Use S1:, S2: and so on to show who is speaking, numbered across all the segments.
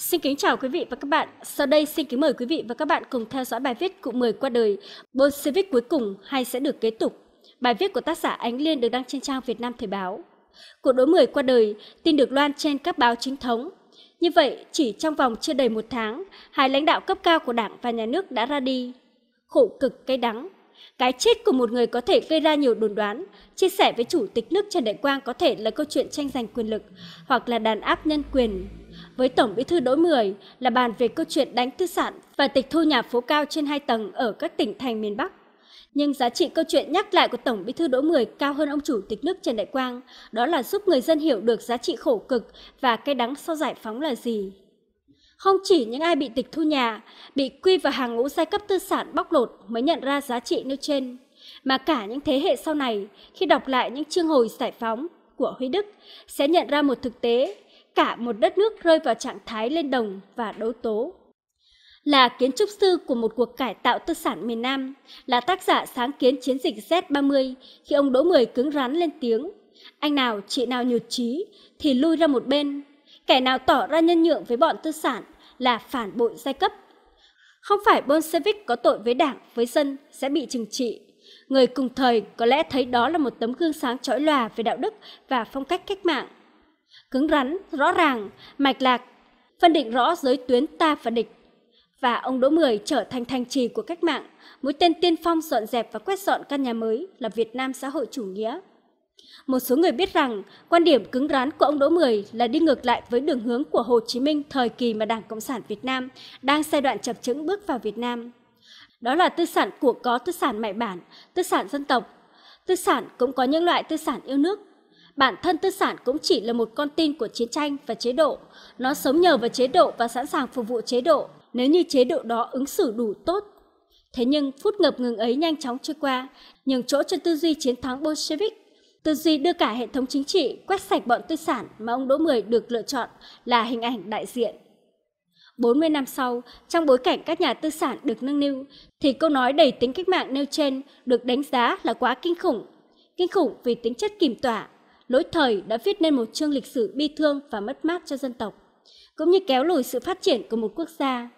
S1: Xin kính chào quý vị và các bạn. Sau đây xin kính mời quý vị và các bạn cùng theo dõi bài viết Cụ mười qua đời, Bolshevik cuối cùng hay sẽ được kế tục. Bài viết của tác giả Ánh Liên được đăng trên trang Việt Nam Thời báo. Cụ đối mười qua đời, tin được loan trên các báo chính thống. Như vậy, chỉ trong vòng chưa đầy một tháng, hai lãnh đạo cấp cao của Đảng và Nhà nước đã ra đi. Khổ cực cay đắng, cái chết của một người có thể gây ra nhiều đồn đoán. Chia sẻ với Chủ tịch nước Trần Đại Quang có thể là câu chuyện tranh giành quyền lực hoặc là đàn áp nhân quyền. Với Tổng bí thư Đỗ Mười là bàn về câu chuyện đánh tư sản và tịch thu nhà phố cao trên hai tầng ở các tỉnh thành miền Bắc. Nhưng giá trị câu chuyện nhắc lại của Tổng Bí thư Đỗ Mười cao hơn ông Chủ tịch nước Trần Đại Quang, đó là giúp người dân hiểu được giá trị khổ cực và cái đắng sau giải phóng là gì. Không chỉ những ai bị tịch thu nhà, bị quy vào hàng ngũ giai cấp tư sản bóc lột mới nhận ra giá trị nêu trên, mà cả những thế hệ sau này khi đọc lại những chương hồi giải phóng của Huy Đức sẽ nhận ra một thực tế, cả một đất nước rơi vào trạng thái lên đồng và đấu tố. Là kiến trúc sư của một cuộc cải tạo tư sản miền Nam, là tác giả sáng kiến chiến dịch Z30 khi ông Đỗ Mười cứng rắn lên tiếng, anh nào chị nào nhụt chí thì lui ra một bên, kẻ nào tỏ ra nhân nhượng với bọn tư sản là phản bội giai cấp. Không phải Bolshevik có tội với đảng, với dân sẽ bị trừng trị. Người cùng thời có lẽ thấy đó là một tấm gương sáng chói lòa về đạo đức và phong cách cách mạng. Cứng rắn, rõ ràng, mạch lạc, phân định rõ giới tuyến ta và địch. Và ông Đỗ Mười trở thành thành trì của cách mạng, mũi tên tiên phong dọn dẹp và quét dọn căn nhà mới là Việt Nam xã hội chủ nghĩa. Một số người biết rằng quan điểm cứng rắn của ông Đỗ Mười là đi ngược lại với đường hướng của Hồ Chí Minh thời kỳ mà Đảng Cộng sản Việt Nam đang giai đoạn chập chững bước vào Việt Nam. Đó là tư sản của có tư sản mại bản, tư sản dân tộc. Tư sản cũng có những loại tư sản yêu nước. Bản thân tư sản cũng chỉ là một con tin của chiến tranh và chế độ. Nó sống nhờ vào chế độ và sẵn sàng phục vụ chế độ nếu như chế độ đó ứng xử đủ tốt Thế nhưng phút ngập ngừng ấy nhanh chóng trôi qua, nhường chỗ cho tư duy chiến thắng Bolshevik Tư duy đưa cả hệ thống chính trị quét sạch bọn tư sản mà ông Đỗ Mười được lựa chọn là hình ảnh đại diện. 40 năm sau, trong bối cảnh các nhà tư sản được nâng niu, thì câu nói đầy tính cách mạng nêu trên được đánh giá là quá kinh khủng. Kinh khủng vì tính chất kìm tỏa, lỗi thời đã viết nên một chương lịch sử bi thương và mất mát cho dân tộc, cũng như kéo lùi sự phát triển của một quốc gia.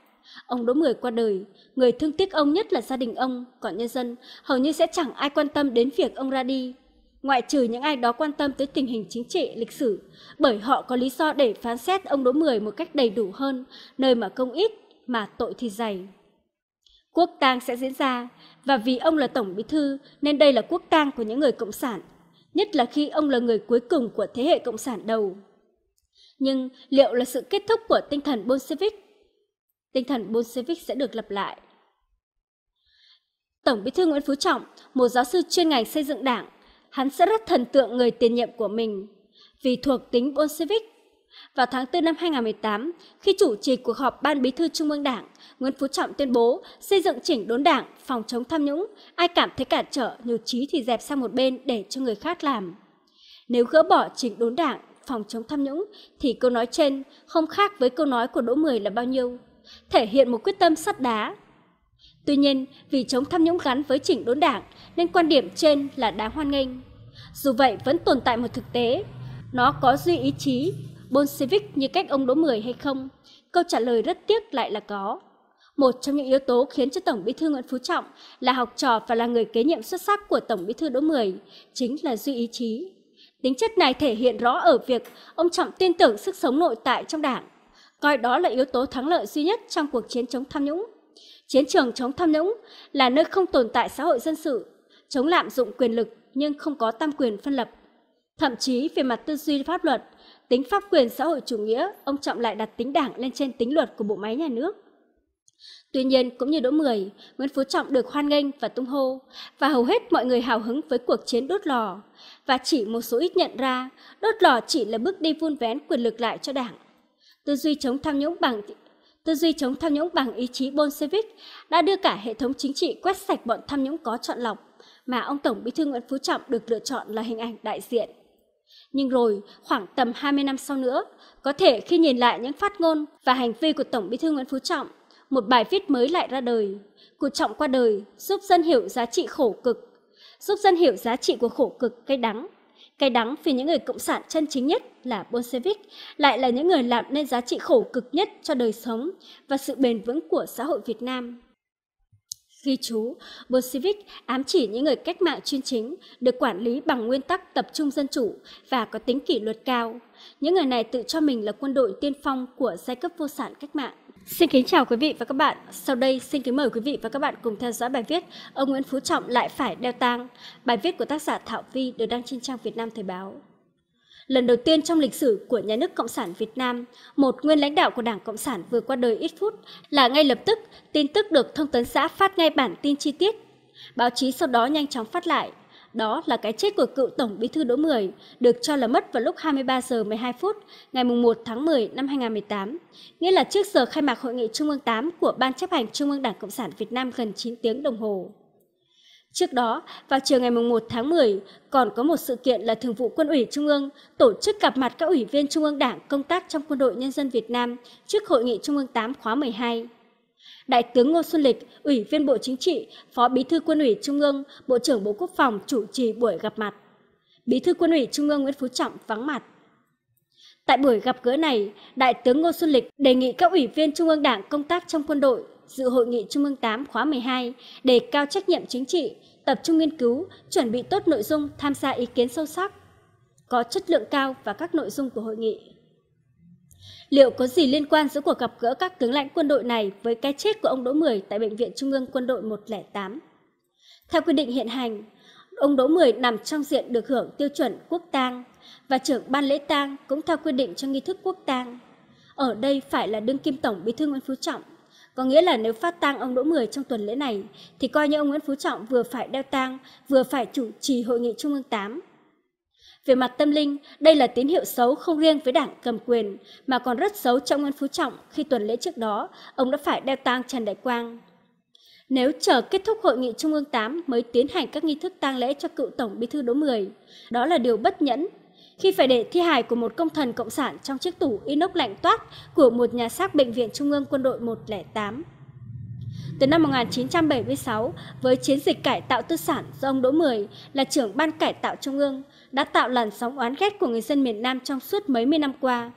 S1: Ông Đỗ Mười qua đời, người thương tiếc ông nhất là gia đình ông, còn nhân dân hầu như sẽ chẳng ai quan tâm đến việc ông ra đi ngoại trừ những ai đó quan tâm tới tình hình chính trị, lịch sử, bởi họ có lý do để phán xét ông Đỗ Mười một cách đầy đủ hơn, nơi mà công ít mà tội thì dày. Quốc tang sẽ diễn ra, và vì ông là Tổng Bí Thư nên đây là quốc tang của những người Cộng sản, nhất là khi ông là người cuối cùng của thế hệ Cộng sản đầu. Nhưng liệu là sự kết thúc của tinh thần Bolshevik? Tinh thần Bolshevik sẽ được lặp lại. Tổng Bí thư Nguyễn Phú Trọng, một giáo sư chuyên ngành xây dựng đảng, hắn sẽ rất thần tượng người tiền nhiệm của mình vì thuộc tính Bolshevik. Vào tháng 4 năm 2018, khi chủ trì cuộc họp Ban Bí thư Trung ương Đảng, Nguyễn Phú Trọng tuyên bố xây dựng chỉnh đốn đảng, phòng chống tham nhũng, ai cảm thấy cản trở, nhiều trí thì dẹp sang một bên để cho người khác làm. Nếu gỡ bỏ chỉnh đốn đảng, phòng chống tham nhũng thì câu nói trên không khác với câu nói của Đỗ Mười là bao nhiêu. Thể hiện một quyết tâm sắt đá, Tuy nhiên, vì chống tham nhũng gắn với chỉnh đốn đảng nên quan điểm trên là đáng hoan nghênh. Dù vậy vẫn tồn tại một thực tế, nó có duy ý chí Bolshevik như cách ông Đỗ Mười hay không? Câu trả lời rất tiếc lại là có. Một trong những yếu tố khiến cho Tổng Bí thư Nguyễn Phú Trọng là học trò và là người kế nhiệm xuất sắc của Tổng Bí thư Đỗ Mười chính là duy ý chí. Tính chất này thể hiện rõ ở việc ông Trọng tin tưởng sức sống nội tại trong đảng, coi đó là yếu tố thắng lợi duy nhất trong cuộc chiến chống tham nhũng. Chiến trường chống tham nhũng là nơi không tồn tại xã hội dân sự, chống lạm dụng quyền lực nhưng không có tam quyền phân lập. Thậm chí về mặt tư duy pháp luật, tính pháp quyền xã hội chủ nghĩa, ông Trọng lại đặt tính đảng lên trên tính luật của bộ máy nhà nước. Tuy nhiên, cũng như Đỗ Mười, Nguyễn Phú Trọng được hoan nghênh và tung hô, và hầu hết mọi người hào hứng với cuộc chiến đốt lò. Và chỉ một số ít nhận ra, đốt lò chỉ là bước đi vun vén quyền lực lại cho đảng. Tư duy chống tham nhũng bằng tư duy chống tham nhũng bằng ý chí Bolshevik đã đưa cả hệ thống chính trị quét sạch bọn tham nhũng có chọn lọc, mà ông Tổng Bí thư Nguyễn Phú Trọng được lựa chọn là hình ảnh đại diện. Nhưng rồi, khoảng tầm 20 năm sau nữa, có thể khi nhìn lại những phát ngôn và hành vi của Tổng Bí thư Nguyễn Phú Trọng, một bài viết mới lại ra đời. Cụ Trọng qua đời giúp dân hiểu giá trị khổ cực, giúp dân hiểu giá trị của khổ cực cay đắng cái đắng vì những người cộng sản chân chính nhất là Bolshevik lại là những người làm nên giá trị khổ cực nhất cho đời sống và sự bền vững của xã hội Việt Nam. Ghi chú, Bolshevik ám chỉ những người cách mạng chuyên chính, được quản lý bằng nguyên tắc tập trung dân chủ và có tính kỷ luật cao. Những người này tự cho mình là quân đội tiên phong của giai cấp vô sản cách mạng Xin kính chào quý vị và các bạn. Sau đây xin kính mời quý vị và các bạn cùng theo dõi bài viết Ông Nguyễn Phú Trọng lại phải đeo tang. Bài viết của tác giả Thảo Vi được đăng trên trang Việt Nam Thời báo. Lần đầu tiên trong lịch sử của nhà nước Cộng sản Việt Nam, một nguyên lãnh đạo của Đảng Cộng sản vừa qua đời ít phút là ngay lập tức tin tức được thông tấn xã phát ngay bản tin chi tiết. Báo chí sau đó nhanh chóng phát lại đó là cái chết của cựu Tổng Bí thư Đỗ Mười, được cho là mất vào lúc 23 giờ 12 phút ngày 1 tháng 10 năm 2018, nghĩa là trước giờ khai mạc Hội nghị Trung ương 8 của Ban chấp hành Trung ương Đảng Cộng sản Việt Nam gần 9 tiếng đồng hồ. Trước đó, vào chiều ngày 1 tháng 10, còn có một sự kiện là Thường vụ Quân ủy Trung ương tổ chức gặp mặt các ủy viên Trung ương Đảng công tác trong Quân đội Nhân dân Việt Nam trước Hội nghị Trung ương 8 khóa 12. Đại tướng Ngô Xuân Lịch, Ủy viên Bộ Chính trị, Phó Bí thư Quân ủy Trung ương, Bộ trưởng Bộ Quốc phòng chủ trì buổi gặp mặt. Bí thư Quân ủy Trung ương Nguyễn Phú Trọng vắng mặt. Tại buổi gặp gỡ này, Đại tướng Ngô Xuân Lịch đề nghị các ủy viên Trung ương Đảng công tác trong quân đội dự hội nghị Trung ương 8 khóa 12 đề cao trách nhiệm chính trị, tập trung nghiên cứu, chuẩn bị tốt nội dung, tham gia ý kiến sâu sắc, có chất lượng cao và các nội dung của hội nghị. Liệu có gì liên quan giữa cuộc gặp gỡ các tướng lãnh quân đội này với cái chết của ông Đỗ Mười tại Bệnh viện Trung ương Quân đội 108? Theo quy định hiện hành, ông Đỗ Mười nằm trong diện được hưởng tiêu chuẩn quốc tang và trưởng ban lễ tang cũng theo quy định cho nghi thức quốc tang. Ở đây phải là đương kim tổng bí thư Nguyễn Phú Trọng, có nghĩa là nếu phát tang ông Đỗ Mười trong tuần lễ này thì coi như ông Nguyễn Phú Trọng vừa phải đeo tang, vừa phải chủ trì hội nghị Trung ương 8 về mặt tâm linh, đây là tín hiệu xấu không riêng với đảng cầm quyền, mà còn rất xấu trong Nguyễn Phú Trọng khi tuần lễ trước đó, ông đã phải đeo tang Trần Đại Quang. Nếu chờ kết thúc hội nghị Trung ương 8 mới tiến hành các nghi thức tang lễ cho cựu Tổng Bí thư Đỗ Mười, đó là điều bất nhẫn. Khi phải để thi hài của một công thần cộng sản trong chiếc tủ inox lạnh toát của một nhà xác bệnh viện Trung ương quân đội 108. Từ năm 1976, với chiến dịch cải tạo tư sản do ông Đỗ Mười là trưởng ban cải tạo trung ương, đã tạo làn sóng oán ghét của người dân miền Nam trong suốt mấy mươi năm qua.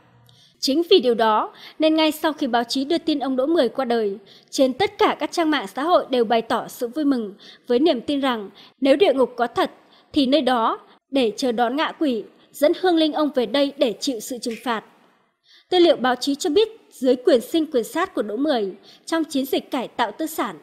S1: Chính vì điều đó, nên ngay sau khi báo chí đưa tin ông Đỗ Mười qua đời, trên tất cả các trang mạng xã hội đều bày tỏ sự vui mừng với niềm tin rằng nếu địa ngục có thật, thì nơi đó để chờ đón ngạ quỷ, dẫn hương linh ông về đây để chịu sự trừng phạt. Tư liệu báo chí cho biết dưới quyền sinh quyền sát của Đỗ Mười trong chiến dịch cải tạo tư sản.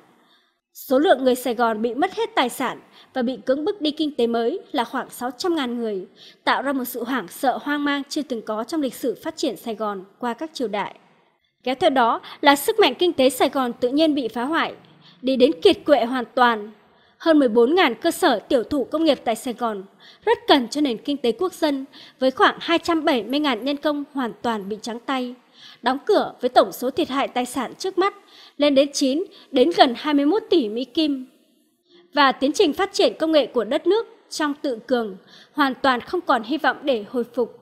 S1: Số lượng người Sài Gòn bị mất hết tài sản và bị cưỡng bức đi kinh tế mới là khoảng 600.000 người, tạo ra một sự hoảng sợ hoang mang chưa từng có trong lịch sử phát triển Sài Gòn qua các triều đại. Kéo theo đó là sức mạnh kinh tế Sài Gòn tự nhiên bị phá hoại, đi đến kiệt quệ hoàn toàn. Hơn 14.000 cơ sở tiểu thủ công nghiệp tại Sài Gòn rất cần cho nền kinh tế quốc dân với khoảng 270.000 nhân công hoàn toàn bị trắng tay, đóng cửa với tổng số thiệt hại tài sản trước mắt lên đến 9 đến gần 21 tỷ Mỹ Kim. Và tiến trình phát triển công nghệ của đất nước trong tự cường hoàn toàn không còn hy vọng để hồi phục.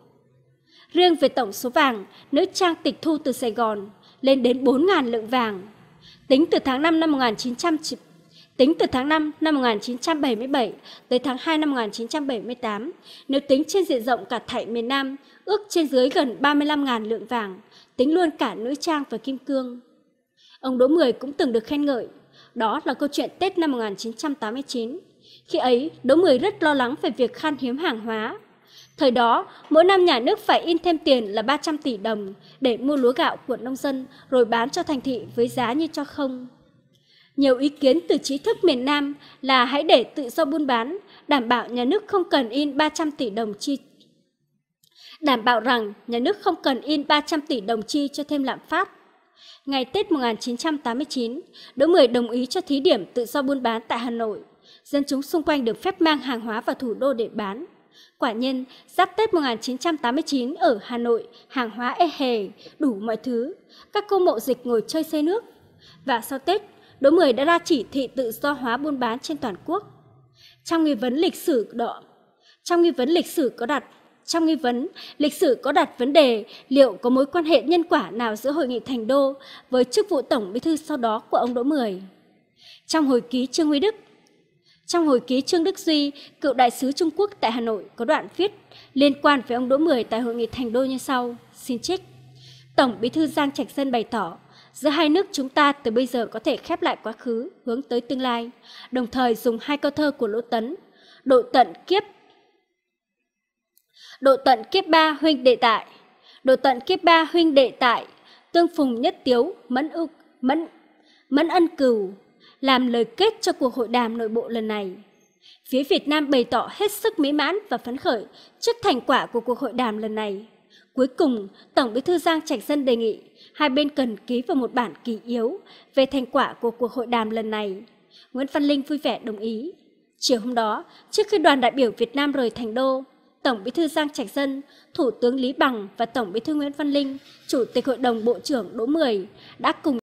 S1: Riêng về tổng số vàng, nữ trang tịch thu từ Sài Gòn lên đến 4.000 lượng vàng. Tính từ tháng 5 năm 1990, Tính từ tháng 5 năm 1977 tới tháng 2 năm 1978, nếu tính trên diện rộng cả thảy miền Nam, ước trên dưới gần 35.000 lượng vàng, tính luôn cả nữ trang và kim cương. Ông Đỗ Mười cũng từng được khen ngợi. Đó là câu chuyện Tết năm 1989. Khi ấy, Đỗ Mười rất lo lắng về việc khan hiếm hàng hóa. Thời đó, mỗi năm nhà nước phải in thêm tiền là 300 tỷ đồng để mua lúa gạo của nông dân rồi bán cho thành thị với giá như cho không. Nhiều ý kiến từ trí thức miền Nam là hãy để tự do buôn bán, đảm bảo nhà nước không cần in 300 tỷ đồng chi đảm bảo rằng nhà nước không cần in 300 tỷ đồng chi cho thêm lạm phát. Ngày Tết 1989, Đỗ Mười đồng ý cho thí điểm tự do buôn bán tại Hà Nội. Dân chúng xung quanh được phép mang hàng hóa vào thủ đô để bán. Quả nhiên, giáp Tết 1989 ở Hà Nội, hàng hóa ê e hề, đủ mọi thứ. Các cô mộ dịch ngồi chơi xe nước. Và sau Tết, Đỗ Mười đã ra chỉ thị tự do hóa buôn bán trên toàn quốc. Trong nghi vấn lịch sử đó, trong nghi vấn lịch sử có đặt trong nghi vấn, lịch sử có đặt vấn đề liệu có mối quan hệ nhân quả nào giữa hội nghị Thành Đô với chức vụ Tổng Bí thư sau đó của ông Đỗ Mười. Trong hồi ký Trương Huy Đức, trong hồi ký Trương Đức Duy, cựu đại sứ Trung Quốc tại Hà Nội có đoạn viết liên quan với ông Đỗ Mười tại hội nghị Thành Đô như sau, xin trích. Tổng Bí thư Giang Trạch Dân bày tỏ, giữa hai nước chúng ta từ bây giờ có thể khép lại quá khứ, hướng tới tương lai, đồng thời dùng hai câu thơ của Lỗ Tấn, độ tận kiếp độ tận kiếp ba huynh đệ tại độ tận kiếp ba huynh đệ tại tương phùng nhất tiếu mẫn ưu mẫn mẫn ân cửu làm lời kết cho cuộc hội đàm nội bộ lần này phía việt nam bày tỏ hết sức mỹ mãn và phấn khởi trước thành quả của cuộc hội đàm lần này cuối cùng tổng bí thư giang trạch dân đề nghị hai bên cần ký vào một bản kỳ yếu về thành quả của cuộc hội đàm lần này nguyễn văn linh vui vẻ đồng ý chiều hôm đó trước khi đoàn đại biểu việt nam rời thành đô Tổng Bí thư Giang Trạch Dân, Thủ tướng Lý Bằng và Tổng Bí thư Nguyễn Văn Linh, Chủ tịch Hội đồng Bộ trưởng Đỗ Mười đã cùng